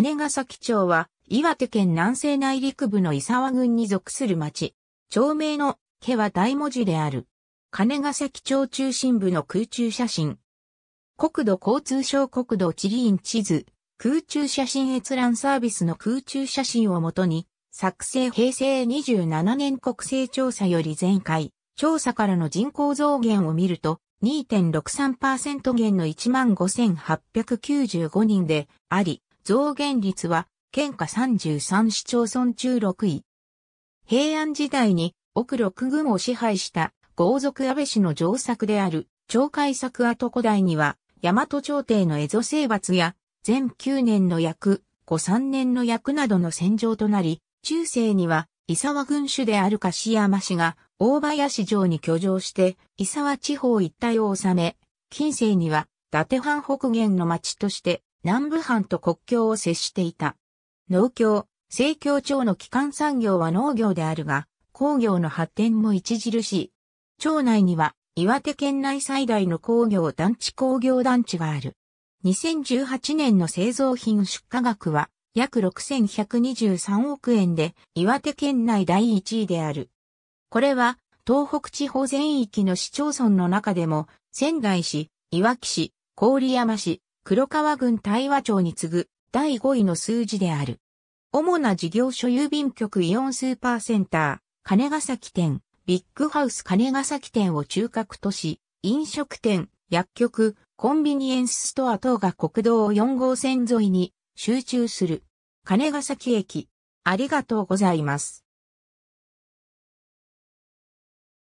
金ヶ崎町は、岩手県南西内陸部の伊沢郡に属する町。町名の、家は大文字である。金ヶ崎町中心部の空中写真。国土交通省国土地理院地図、空中写真閲覧サービスの空中写真をもとに、作成平成27年国勢調査より前回、調査からの人口増減を見ると、2.63%減の15,895人であり、増減率は、県下33市町村中6位。平安時代に、奥六軍を支配した豪族安倍氏の上作である、懲戒作跡古代には、大和朝廷の蝦夷征伐や、前9年の役、後3年の役などの戦場となり、中世には、伊沢軍主である柏山氏が、大林城に居城して、伊沢地方一帯を治め、近世には、伊達藩北限の町として、南部藩と国境を接していた。農協、西協町の基幹産業は農業であるが、工業の発展も著しい。町内には岩手県内最大の工業団地工業団地がある。2018年の製造品出荷額は約6123億円で岩手県内第1位である。これは東北地方全域の市町村の中でも仙台市、いわき市、郡山市、黒川郡大和町に次ぐ第5位の数字である。主な事業所郵便局イオンスーパーセンター、金ヶ崎店、ビッグハウス金ヶ崎店を中核とし、飲食店、薬局、コンビニエンスストア等が国道4号線沿いに集中する。金ヶ崎駅。ありがとうございます。